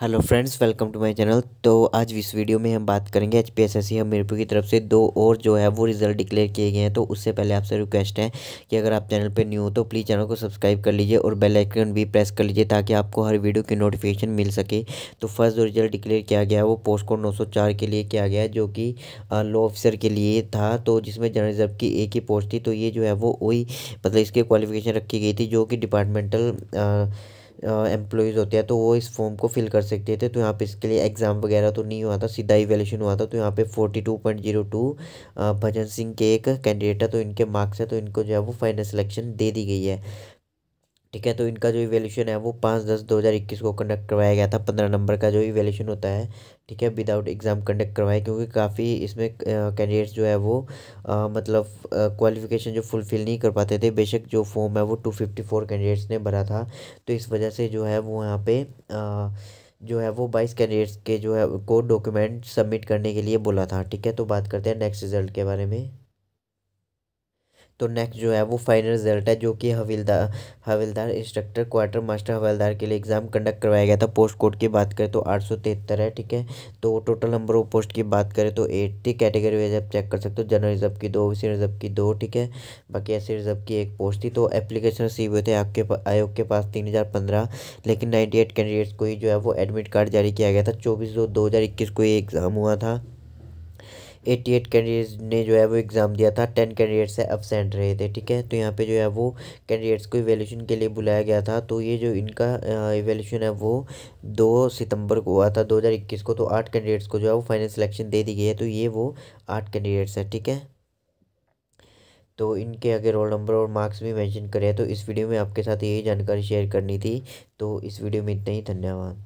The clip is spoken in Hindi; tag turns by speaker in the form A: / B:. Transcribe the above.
A: hello friends welcome to my channel तो आज इस वीडियो में हम बात करेंगे H P S S C Hamirpur की तरफ से दो और जो है वो रिज़ल्ट डिक्लेयर किए गए हैं तो उससे पहले आपसे रिक्वेस्ट है कि अगर आप चैनल पर न्यू हो तो प्लीज़ चैनल को सब्सक्राइब कर लीजिए और बेल आइकन भी प्रेस कर लीजिए ताकि आपको हर वीडियो की नोटिफिकेशन मिल सके तो फर्स्ट जो रिज़ल्ट डिक्लेयर किया गया वो पोस्ट कोड नौ के लिए किया गया जो कि लो ऑफिसर के लिए था तो जिसमें जनरल रिजर्व की एक ही पोस्ट थी तो ये जो है वो वही मतलब इसके क्वालिफिकेशन रखी गई थी जो कि डिपार्टमेंटल एम्प्लॉयज़ होते हैं तो वो इस फॉर्म को फिल कर सकते थे तो यहाँ पे इसके लिए एग्ज़ाम वगैरह तो नहीं हुआ था सीधा वैल्यूशन हुआ था तो यहाँ पे forty two point zero two Bhajan Singh के एक कैंडिडेट है तो इनके मार्क्स है तो इनको जो है वो फाइनल सिलेक्शन दे दी गई है ठीक है तो इनका जो इवेल्यूशन है वो पाँच दस दो हज़ार इक्कीस को कंडक्ट करवाया गया था पंद्रह नंबर का जो इवेल्यूशन होता है ठीक है विदाउट एग्ज़ाम कंडक्ट करवाया क्योंकि काफ़ी इसमें कैंडिडेट्स जो है वो आ, मतलब क्वालिफिकेशन जो फुलफ़िल नहीं कर पाते थे बेशक जो फॉर्म है वो टू फिफ्टी फोर कैंडिडेट्स ने भरा था तो इस वजह से जो है वो यहाँ पर जो है वो बाईस कैंडिडेट्स के जो है को डॉक्यूमेंट सबमिट करने के लिए बोला था ठीक है तो बात करते हैं नेक्स्ट रिजल्ट के बारे में तो नेक्स्ट जो है वो फाइनल रिजल्ट है जो कि हवलदार हवलदार इंस्ट्रक्टर क्वार्टर मास्टर हवलदार के लिए एग्ज़ाम कंडक्ट करवाया गया था पोस्ट कोड की बात करें तो आठ सौ तिहत्तर है ठीक है तो टोटल नंबर ऑफ पोस्ट की बात करें तो एट्टी कैटेगरी वाइज आप चेक कर सकते हो जनरल रिजर्व की दो सी रिजर्व की दो ठीक है बाकी एस रिजर्व की एक पोस्ट थी तो एप्लीकेशन रिसीव हुए थे आपके आयोग के पास तीन हज़ार पंद्रह लेकिन नाइन्टी एट कैंडिडेट्स को ही जो है वो एडमिट कार्ड जारी किया गया था चौबीस दो दो हज़ार इक्कीस को ही एग्ज़ाम हुआ था एट्टी एट कैंडिडेट्स ने जो है वो एग्ज़ाम दिया था टेन कैंडिडेट्स एबसेंट रहे थे ठीक है तो यहाँ पे जो है वो कैंडिडेट्स को इवेल्यूशन के लिए बुलाया गया था तो ये जो इनका इवेल्यूशन है वो दो सितंबर को हुआ था दो हज़ार इक्कीस को तो आठ कैंडिडेट्स को जो है वो फाइनल सिलेक्शन दे दी गई है तो ये वो आठ कैंडिडेट्स है ठीक है तो इनके आगे रोल नंबर और मार्क्स भी मैंशन करें तो इस वीडियो में आपके साथ यही जानकारी शेयर करनी थी तो इस वीडियो में इतना ही धन्यवाद